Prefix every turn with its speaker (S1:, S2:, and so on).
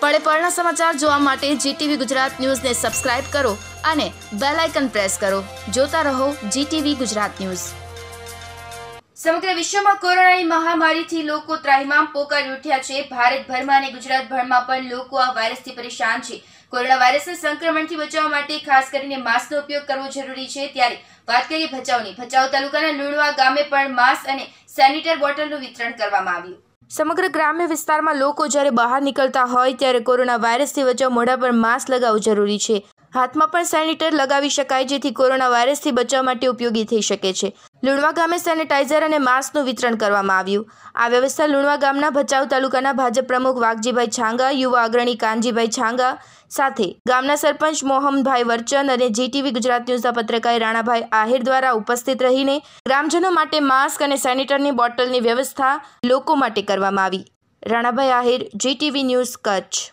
S1: પળે સમાચાર જોવા માટે જીટીવી ગુજરાત ન્યૂઝને સબસ્ક્રાઇબ કરો અને બેલ આઇકન પ્રેસ કરો જોતા રહો જીટીવી ગુજરાત ન્યૂઝ સમગ્ર વિશ્વમાં કોરોનાની મહામારીથી લોકો ત્રાહિમામ પોકારી ઉઠ્યા છે ભારતભરમાં અને ગુજરાતભરમાં પણ લોકો આ વાયરસથી પરેશાન છે કોરોના વાયરસના સંક્રમણથી બચાવવા માટે ખાસ કરીને માસ્કનો ઉપયોગ કરવો જરૂરી છે ત્યારે વાત કરીએ ભચાઉની ભચાઉ તાલુકાના લુણવા ગામે પણ માસ્ક અને સેનિટર બોટલનું વિતરણ કરવામાં આવ્યું સમગ્ર ગ્રામ્ય વિસ્તારમાં લોકો જ્યારે બહાર નીકળતા હોય ત્યારે કોરોના વાયરસથી બચાવ મોઢા પર માસ્ક લગાવવું જરૂરી છે હાથમાં પણ સેનિટર લગાવી શકાય જેથી કોરોના વાયરસથી બચાવ માટે ઉપયોગી થઈ શકે છે લુણવા ગામે સેનેટાઇઝર અને માસ્કનું વિતરણ કરવામાં આવ્યું આ વ્યવસ્થા લુણવા ગામના ભચાઉ તાલુકાના ભાજપ પ્રમુખ વાઘજીભાઈ છાંગા યુવા અગ્રણી કાનજીભાઈ છાંગા સાથે ગામના સરપંચ મોહનભાઈ વર્ચન અને જીટીવી ગુજરાત ન્યૂઝના પત્રકાર રાણાભાઈ આહિર દ્વારા ઉપસ્થિત રહીને ગ્રામજનો માટે માસ્ક અને સેનિટરની બોટલની વ્યવસ્થા લોકો માટે કરવામાં આવી રાણાભાઈ આહિર જીટીવી ન્યૂઝ કચ્છ